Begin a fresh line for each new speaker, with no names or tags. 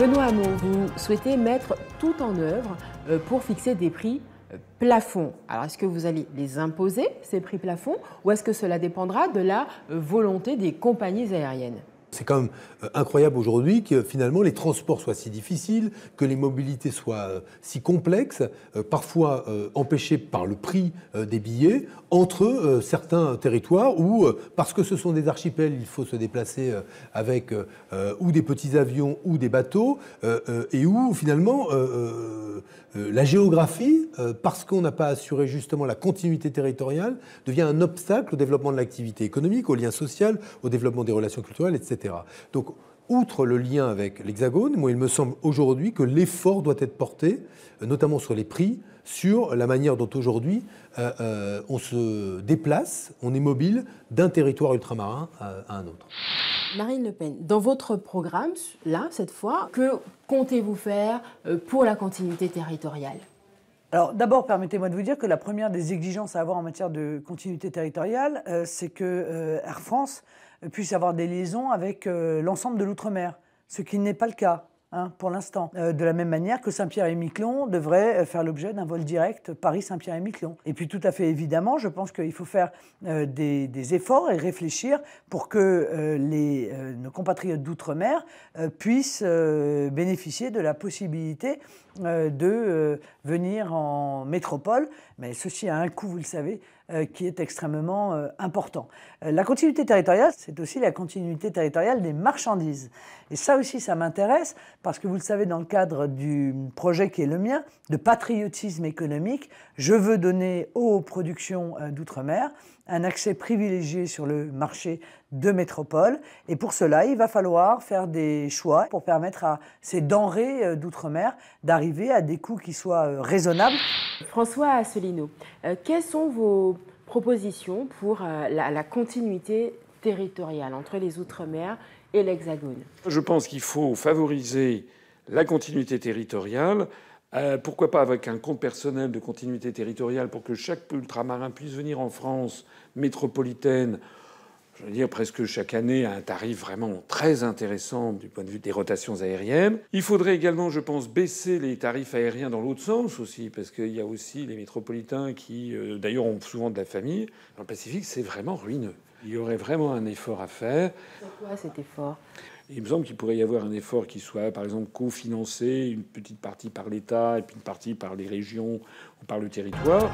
Benoît Hamon, vous souhaitez mettre tout en œuvre euh, pour fixer des prix euh, plafonds. Alors, est-ce que vous allez les imposer, ces prix plafonds, ou est-ce que cela dépendra de la euh, volonté des compagnies aériennes
c'est quand même euh, incroyable aujourd'hui que finalement les transports soient si difficiles, que les mobilités soient euh, si complexes, euh, parfois empêchées par le prix des billets, entre certains territoires où, parce que ce sont des archipels, il faut se déplacer avec ou des petits avions ou des bateaux, et où finalement euh, la géographie, euh, parce qu'on n'a pas assuré justement la continuité territoriale, devient un obstacle au développement de l'activité économique, au lien social, au développement des relations culturelles, etc. Donc outre le lien avec l'Hexagone, moi, il me semble aujourd'hui que l'effort doit être porté, euh, notamment sur les prix, sur la manière dont aujourd'hui euh, euh, on se déplace, on est mobile d'un territoire ultramarin à, un autre.
Marine Le Pen, dans votre programme, là, cette fois, que comptez-vous faire pour la continuité territoriale
alors d'abord, permettez-moi de vous dire que la première des exigences à avoir en matière de continuité territoriale, euh, c'est que euh, Air France puisse avoir des liaisons avec euh, l'ensemble de l'outre-mer, ce qui n'est pas le cas. Hein, pour l'instant. Euh, de la même manière que Saint-Pierre-et-Miquelon devrait euh, faire l'objet d'un vol direct Paris-Saint-Pierre-et-Miquelon. Et puis tout à fait évidemment, je pense qu'il faut faire euh, des, efforts et réfléchir pour que nos compatriotes d'outre-mer puissent bénéficier de la possibilité de venir en métropole. Mais ceci a un coût, vous le savez, euh, qui est extrêmement euh, important. Euh, la continuité territoriale, c'est aussi la continuité territoriale des marchandises. Et ça aussi, ça m'intéresse, parce que vous le savez, dans le cadre du projet qui est le mien, de patriotisme économique, je veux donner aux productions d'outre-mer un accès privilégié sur le marché de métropole. Et pour cela, il va falloir faire des choix pour permettre à ces denrées euh, d'outre-mer d'arriver à des coûts qui soient euh, raisonnables.
François Asselineau, euh, quelles sont vos propositions pour la, la continuité territoriale entre les Outre-mer et l'Hexagone
Je pense qu'il faut favoriser la continuité territoriale euh, pourquoi pas avec un compte personnel de continuité territoriale pour que chaque ultramarin puisse venir en France métropolitaine je veux dire, presque chaque année à un tarif vraiment très intéressant du point de vue des rotations aériennes. Il faudrait également, je pense, baisser les tarifs aériens dans l'autre sens aussi, parce qu'il y a aussi les métropolitains qui, euh, d'ailleurs, ont souvent de la famille. Dans le Pacifique, c'est vraiment ruineux. Il y aurait vraiment un effort à faire. Pourquoi cet effort il me semble qu'il pourrait y avoir un effort qui soit, par exemple, cofinancé, une petite partie par l'État et puis une partie par les régions ou par le territoire.